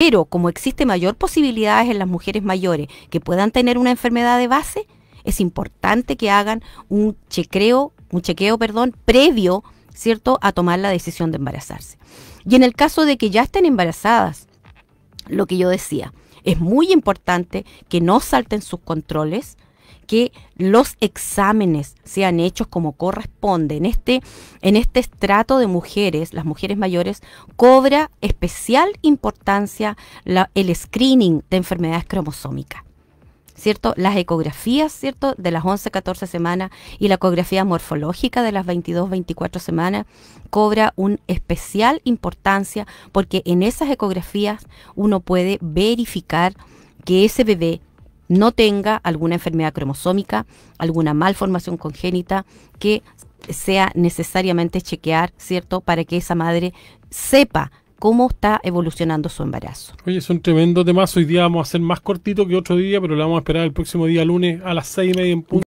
Pero como existe mayor posibilidades en las mujeres mayores que puedan tener una enfermedad de base, es importante que hagan un chequeo, un chequeo, perdón, previo, ¿cierto?, a tomar la decisión de embarazarse. Y en el caso de que ya estén embarazadas, lo que yo decía, es muy importante que no salten sus controles, que los exámenes sean hechos como corresponde. En este, en este estrato de mujeres, las mujeres mayores, cobra especial importancia el screening de enfermedades cromosómicas. ¿cierto? Las ecografías, ¿cierto? De las 11, 14 semanas y la ecografía morfológica de las 22, 24 semanas cobra una especial importancia porque en esas ecografías uno puede verificar que ese bebé no tenga alguna enfermedad cromosómica, alguna malformación congénita que sea necesariamente chequear, ¿cierto? Para que esa madre sepa cómo está evolucionando su embarazo. Oye, es un tremendo tema, Hoy día vamos a hacer más cortito que otro día, pero lo vamos a esperar el próximo día lunes a las seis y media en punto.